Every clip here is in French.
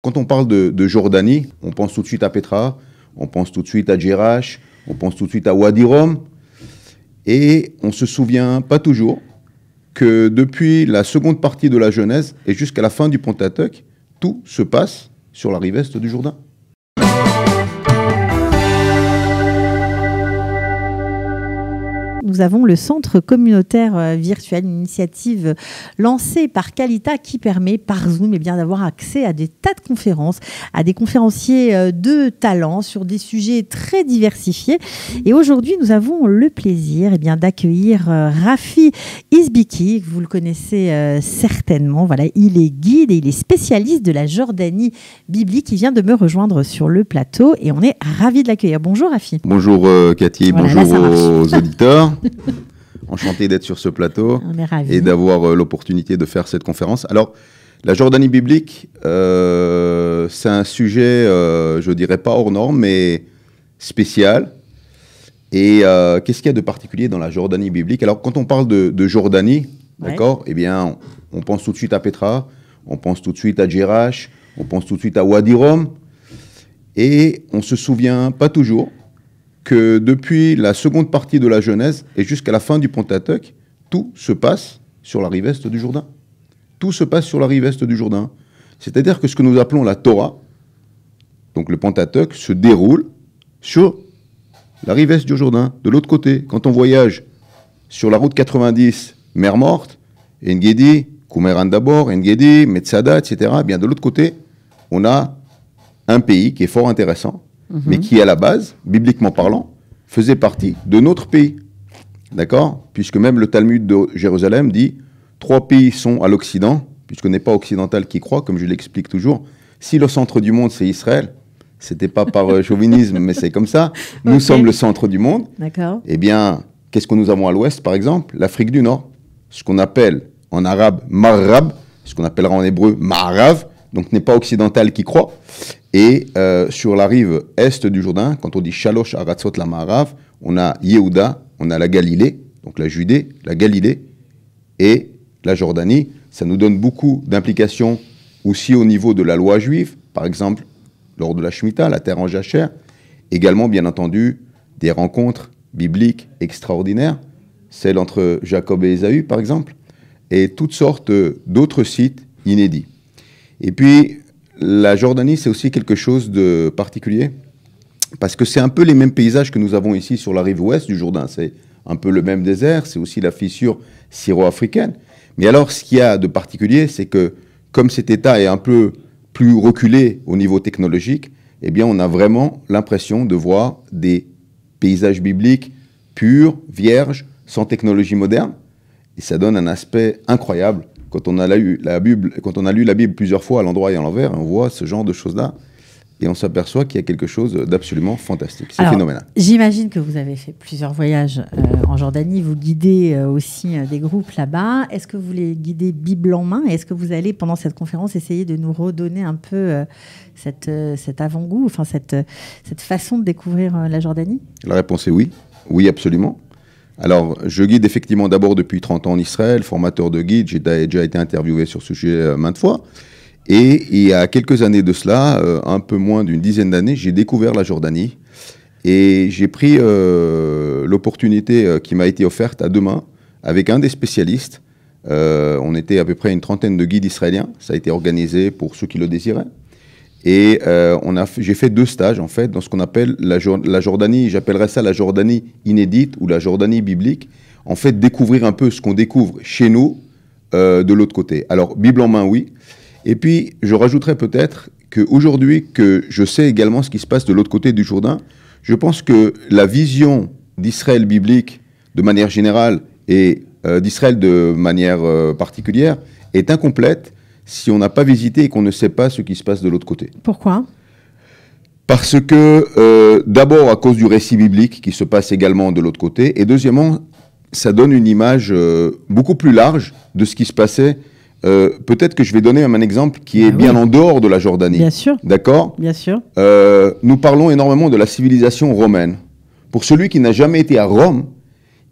Quand on parle de, Jordanie, on pense tout de suite à Petra, on pense tout de suite à Jerash, on pense tout de suite à Wadi Rum, et on se souvient pas toujours que depuis la seconde partie de la Genèse et jusqu'à la fin du Pentateuque, tout se passe sur la rive est du Jourdain. nous avons le centre communautaire euh, virtuel, une initiative euh, lancée par Calita qui permet par Zoom eh bien d'avoir accès à des tas de conférences, à des conférenciers euh, de talent sur des sujets très diversifiés. Et aujourd'hui, nous avons le plaisir et eh bien d'accueillir Rafi Isbiki, vous le connaissez certainement. Voilà, il est guide et il est spécialiste de la Jordanie biblique Il vient de me rejoindre sur le plateau et on est ravi de l'accueillir. Bonjour Rafi. Bonjour Cathy, bonjour aux auditeurs. Enchanté d'être sur ce plateau et d'avoir euh, l'opportunité de faire cette conférence. Alors, la Jordanie biblique, euh, c'est un sujet, euh, je dirais pas hors norme, mais spécial. Et qu'est-ce qu'il y a de particulier dans la Jordanie biblique Alors, quand on parle de, Jordanie, d'accord Eh bien, on, pense tout de suite à Petra, on pense tout de suite à Jerash, on pense tout de suite à Wadi Rum, et on se souvient pas toujours que depuis la seconde partie de la Genèse et jusqu'à la fin du Pentateuque, tout se passe sur la rive est du Jourdain. Tout se passe sur la rive du Jourdain. C'est-à-dire que ce que nous appelons la Torah, donc le Pentateuque, se déroule sur la rive est du Jourdain, de l'autre côté. Quand on voyage sur la route 90, mer morte, Engedi, Kumeran d'abord, Engedi, Metsada, etc., eh bien de l'autre côté, on a un pays qui est fort intéressant, mais mhm. qui à la base, bibliquement parlant, faisait partie de notre pays. D'accord Puisque même le Talmud de Jérusalem dit trois pays sont à l'Occident, puisqu'on n'est pas occidental qui croit, comme je l'explique toujours. Si le centre du monde, c'est Israël, c'était pas par euh, chauvinisme, mais c'est comme ça. Nous sommes le centre du monde. D'accord. Eh bien, qu'est-ce que nous avons à l'ouest, par exemple L'Afrique du Nord, ce qu'on appelle en arabe Marab, ce qu'on appellera en hébreu Marav », donc n'est pas occidental qui croit. Et euh, sur la rive est du Jourdain, quand on dit Shalosh Aratzot la Marav, on a Yehuda, on a la Galilée, donc la Judée, la Galilée et la Jordanie. Ça nous donne beaucoup d'implications aussi au niveau de la loi juive, par exemple lors de la Shemitah, la terre en jachère. Également, bien entendu, des rencontres bibliques extraordinaires, celle entre Jacob et Ésaü, par exemple, et toutes sortes d'autres sites inédits. Et puis, la Jordanie, c'est aussi quelque chose de particulier, parce que c'est un peu les mêmes paysages que nous avons ici sur la rive ouest du Jourdain. C'est un peu le même désert, c'est aussi la fissure syro-africaine. Mais alors, ce qu'il y a de particulier, c'est que comme cet État est un peu plus reculé au niveau technologique, eh bien, on a vraiment l'impression de voir des paysages bibliques purs, vierges, sans technologie moderne. Et ça donne un aspect incroyable quand on a lu la Bible, quand on a lu la Bible plusieurs fois à l'endroit et à l'envers, on voit ce genre de choses-là et on s'aperçoit qu'il y a quelque chose d'absolument fantastique. C'est phénoménal. J'imagine que vous avez fait plusieurs voyages euh, en Jordanie, vous guidez euh, aussi euh, des groupes là-bas. Est-ce que vous les guidez Bible en main Est-ce que vous allez, pendant cette conférence, essayer de nous redonner un peu cette, cet avant-goût, enfin cette façon de découvrir la Jordanie La réponse est oui, oui absolument. Alors, je guide effectivement d'abord depuis 30 ans en Israël, formateur de guide, j'ai déjà été interviewé sur ce sujet euh, maintes fois. Et il y a quelques années de cela, euh, un peu moins d'une dizaine d'années, j'ai découvert la Jordanie. Et j'ai pris euh, l'opportunité qui m'a été offerte à deux mains avec un des spécialistes. on était à peu près une trentaine de guides israéliens. Ça a été organisé pour ceux qui le désiraient. Et euh, on a, j'ai fait deux stages, en fait, dans ce qu'on appelle la, Jordanie, j'appellerais ça la Jordanie inédite ou la Jordanie biblique. En fait, découvrir un peu ce qu'on découvre chez nous euh, de l'autre côté. Alors, Bible en main, oui. Et puis, je rajouterais peut-être qu'aujourd'hui, que je sais également ce qui se passe de l'autre côté du Jourdain, je pense que la vision d'Israël biblique, de manière générale, et euh, d'Israël de manière particulière, est incomplète si on n'a pas visité et qu'on ne sait pas ce qui se passe de l'autre côté. Pourquoi Parce que, euh, d'abord, à cause du récit biblique qui se passe également de l'autre côté, et deuxièmement, ça donne une image euh, beaucoup plus large de ce qui se passait. Euh, peut-être que je vais donner un exemple qui est ah bien en dehors de la Jordanie. Bien sûr. D'accord Bien sûr. nous parlons énormément de la civilisation romaine. Pour celui qui n'a jamais été à Rome,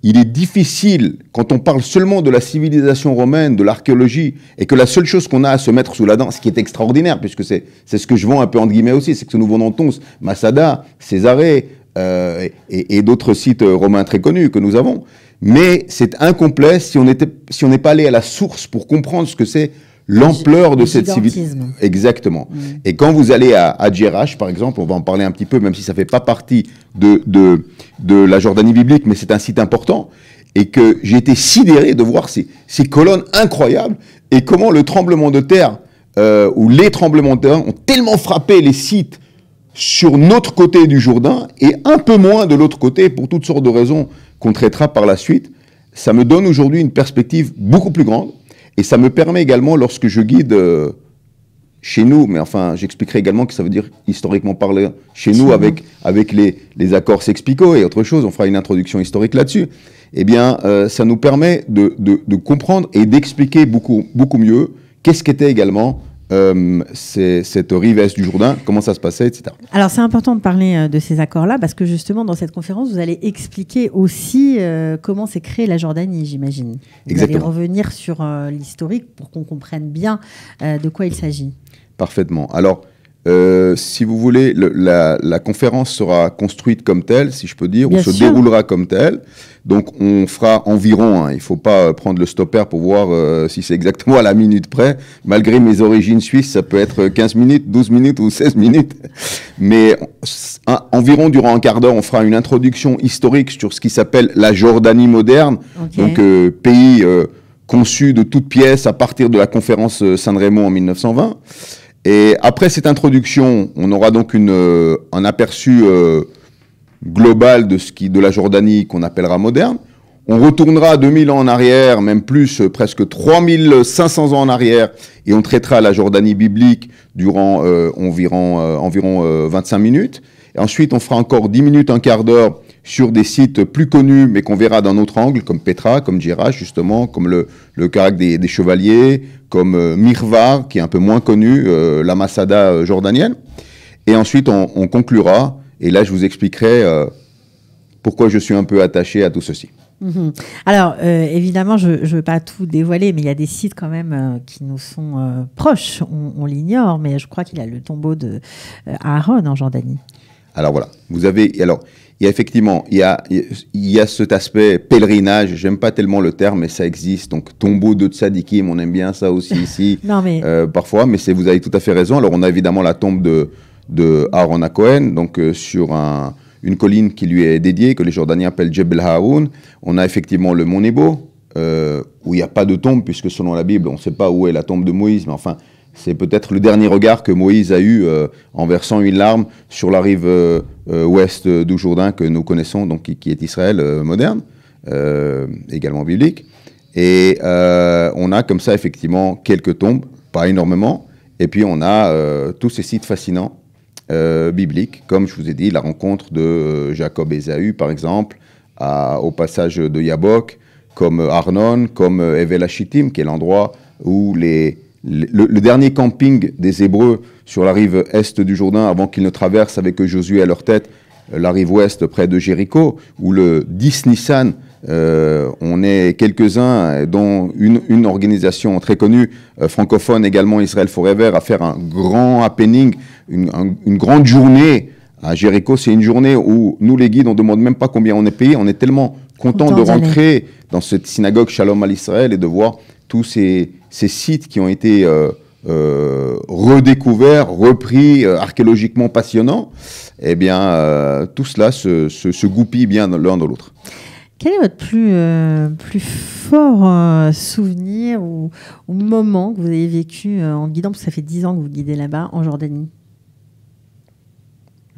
il est difficile, quand on parle seulement de la civilisation romaine, de l'archéologie, et que la seule chose qu'on a à se mettre sous la dent, ce qui est extraordinaire, puisque c'est ce que je vends un peu entre guillemets aussi, c'est que nous vendons tous Massada, Césarée, euh, et, d'autres sites euh, romains très connus que nous avons. Mais c'est incomplet si on n'est pas allé à la source pour comprendre ce que c'est l'ampleur de cette civilisation. Exactement. Mm. Et quand vous allez à, à par exemple, on va en parler un petit peu, même si ça ne fait pas partie de, la Jordanie biblique, mais c'est un site important, et que j'ai été sidéré de voir ces, colonnes incroyables, et comment le tremblement de terre, euh, ou les tremblements de terre, ont tellement frappé les sites sur notre côté du Jourdain, et un peu moins de l'autre côté, pour toutes sortes de raisons qu'on traitera par la suite, ça me donne aujourd'hui une perspective beaucoup plus grande et ça me permet également, lorsque je guide euh, chez nous, mais enfin, j'expliquerai également que ça veut dire, historiquement parler chez nous, avec, avec les, accords Sexpico et autre chose, on fera une introduction historique là-dessus, eh bien, euh, ça nous permet de, comprendre et d'expliquer beaucoup, beaucoup mieux qu'est-ce qu'était également euh, cette rivesse du Jourdain, comment ça se passait, etc. Alors c'est important de parler euh, de ces accords-là parce que justement dans cette conférence, vous allez expliquer aussi euh, comment s'est créée la Jordanie, j'imagine. Vous allez revenir sur euh, l'historique pour qu'on comprenne bien de quoi il s'agit. Parfaitement. Alors euh, si vous voulez, la, la, conférence sera construite comme telle, si je peux dire, ou se déroulera comme telle. Donc on fera environ, hein, il ne faut pas euh, prendre le stopper pour voir euh, si c'est exactement à la minute près. Malgré mes origines suisses, ça peut être 15 minutes, 12 minutes ou 16 minutes. Mais environ durant un quart d'heure, on fera une introduction historique sur ce qui s'appelle la Jordanie moderne, donc pays conçu de toutes pièces à partir de la conférence saint raymond en 1920. Et après cette introduction, on aura donc euh, un aperçu euh, global de, ce qui, de la Jordanie qu'on appellera moderne. On retournera 2000 ans en arrière, même plus, euh, presque 3500 ans en arrière, et on traitera la Jordanie biblique durant environ, environ 25 minutes. Et ensuite, on fera encore 10 minutes, un quart d'heure sur des sites plus connus, mais qu'on verra d'un autre angle, comme Petra, comme Gérard, justement, comme le, le des, Chevaliers, comme euh, Mirva, qui est un peu moins connu, euh, la Masada euh, jordanienne. Et ensuite, on, conclura, et là, je vous expliquerai pourquoi je suis un peu attaché à tout ceci. Mhm. Alors, évidemment, je ne veux pas tout dévoiler, mais il y a des sites quand même qui nous sont proches. On, l'ignore, mais je crois qu'il y a le tombeau de Aaron en Jordanie. Alors voilà, vous avez. Alors, il y a effectivement, il y a, il y a cet aspect pèlerinage, j'aime pas tellement le terme, mais ça existe. Donc, tombeau de Tzadikim, on aime bien ça aussi ici, mais... Euh, parfois, mais vous avez tout à fait raison. Alors, on a évidemment la tombe de, de Aaron à Cohen, donc euh, sur un, une colline qui lui est dédiée, que les Jordaniens appellent Jebel Haoun. On a effectivement le Mont Nebo, euh, où il n'y a pas de tombe, puisque selon la Bible, on ne sait pas où est la tombe de Moïse, mais enfin, c'est peut-être le dernier regard que Moïse a eu euh, en versant une larme sur la rive euh, euh, ouest du Jourdain que nous connaissons, donc qui, est Israël moderne, également biblique. Et on a comme ça effectivement quelques tombes, pas énormément. Et puis on a tous ces sites fascinants bibliques, comme je vous ai dit, la rencontre de Jacob et Esaü, par exemple, au passage de Yabok, comme Arnon, comme Evelachitim, qui est l'endroit où les, le, dernier camping des Hébreux sur la rive est du Jourdain, avant qu'ils ne traversent avec Josué à leur tête euh, la rive ouest près de Jéricho, où le Disney Nissan, euh, on est quelques-uns, dont une, organisation très connue, euh, francophone également, Israël Forever, à faire un grand happening, une, grande journée à Jéricho. C'est une journée où nous, les guides, on ne demande même pas combien on est payé. On est tellement content, content de rentrer dans cette synagogue Shalom à l'Israël et de voir tous ces, sites qui ont été euh, euh, redécouverts, repris, euh, archéologiquement passionnants, eh bien, tout cela se, goupille bien l'un dans l'autre. Quel est votre plus, plus fort souvenir ou, moment que vous avez vécu en guidant Parce que ça fait dix ans que vous guidez là-bas, en Jordanie.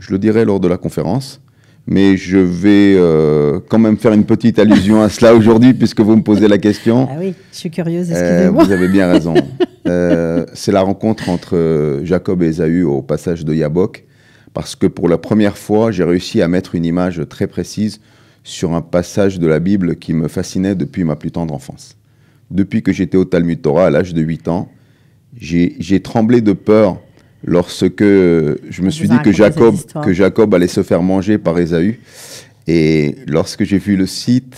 Je le dirai lors de la conférence mais je vais euh, quand même faire une petite allusion à cela aujourd'hui puisque vous me posez la question. Ah oui, je suis curieuse, euh, vous avez bien raison. Euh, c'est la rencontre entre Jacob et Esaü au passage de Yabok, parce que pour la première fois, j'ai réussi à mettre une image très précise sur un passage de la Bible qui me fascinait depuis ma plus tendre enfance. Depuis que j'étais au Talmud Torah à l'âge de 8 ans, j'ai tremblé de peur lorsque je me suis dit que Jacob, que Jacob allait se faire manger par Esaü. Et lorsque j'ai vu le site,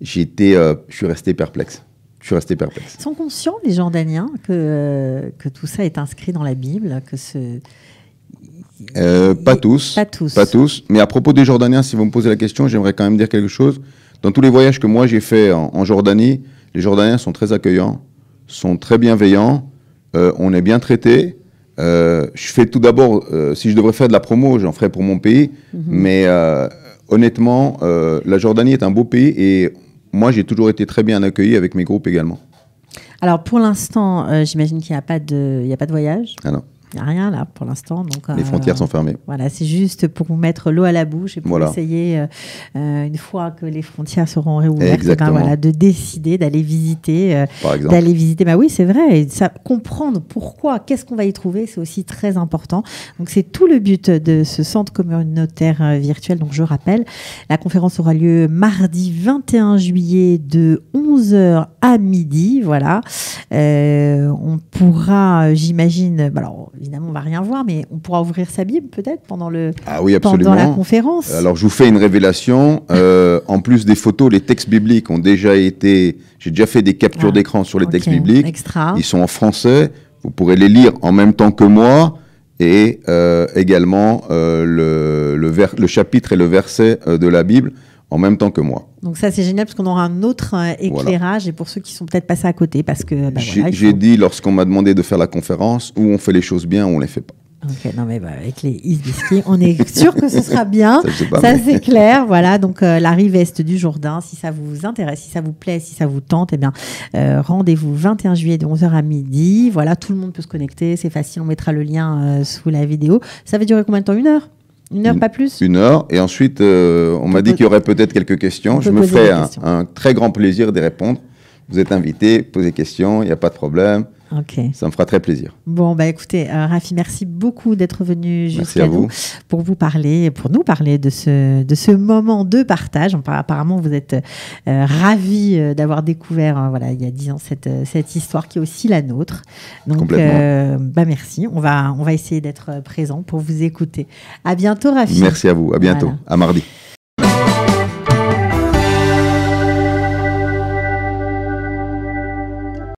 j'étais, euh, je suis resté perplexe. Je suis resté perplexe. sont conscients, les Jordaniens, que, euh, que tout ça est inscrit dans la Bible, que ce... Euh, pas, tous, pas tous. Mais à propos des Jordaniens, si vous me posez la question, j'aimerais quand même dire quelque chose. Dans tous les voyages que moi j'ai fait en, en, Jordanie, les Jordaniens sont très accueillants, sont très bienveillants, on est bien traités. Euh, je fais tout d'abord, euh, si je devrais faire de la promo, j'en ferais pour mon pays. Mhm. Mais euh, honnêtement, la Jordanie est un beau pays et moi, j'ai toujours été très bien accueilli avec mes groupes également. Alors pour l'instant, j'imagine qu'il n'y a, pas de, a pas de voyage. Ah non. Il n'y a rien là pour l'instant. Donc, Les euh, frontières sont fermées. Voilà, c'est juste pour vous mettre l'eau à la bouche et pour essayer, euh, euh, une fois que les frontières seront réouvertes, eh ben, voilà, de décider d'aller visiter. d'aller visiter. Bah oui, c'est vrai. ça, comprendre pourquoi, qu'est-ce qu'on va y trouver, c'est aussi très important. Donc c'est tout le but de ce centre communautaire virtuel. Donc je rappelle, la conférence aura lieu mardi 21 juillet de 11h à midi. Voilà. on pourra, j'imagine, bah, alors évidemment, on va rien voir, mais on pourra ouvrir sa Bible peut-être pendant le ah oui, pendant la conférence. Alors, je vous fais une révélation. Euh, en plus des photos, les textes bibliques ont déjà été. J'ai déjà fait des captures d'écran sur les textes bibliques. Extra. Ils sont en français. Vous pourrez les lire en même temps que moi et euh, également euh, le, le, chapitre et le verset de la Bible en même temps que moi. Donc ça c'est génial parce qu'on aura un autre euh, éclairage et pour ceux qui sont peut-être passés à côté parce que... Bah, j'ai dit lorsqu'on m'a demandé de faire la conférence où on fait les choses bien ou on les fait pas. Ok, non mais bah, avec les Isbiski, on est sûr que ce sera bien. ça, c'est clair. Voilà, donc euh, la rive est du Jourdain, si ça vous intéresse, si ça vous plaît, si ça vous tente, eh bien euh, rendez-vous 21 juillet de 11h à midi. Voilà, tout le monde peut se connecter, c'est facile, on mettra le lien sous la vidéo. Ça va durer combien de temps Une heure une heure, pas plus Une heure. Et ensuite, euh, on m'a dit qu'il y aurait peut-être quelques questions. Je me fais un, très grand plaisir d'y répondre. Vous êtes invité, posez questions, il n'y a pas de problème. Ça me fera très plaisir. Bon, bah écoutez, euh, Rafi, merci beaucoup d'être venu jusqu'à nous pour vous parler, pour nous parler de ce, de ce moment de partage. Apparemment, vous êtes euh, ravi euh, d'avoir découvert, voilà, il y a dix ans, cette, cette histoire qui est aussi la nôtre. Donc, bah merci. On va, on va essayer d'être présent pour vous écouter. À bientôt, Rafi. Merci à vous. À bientôt. À mardi.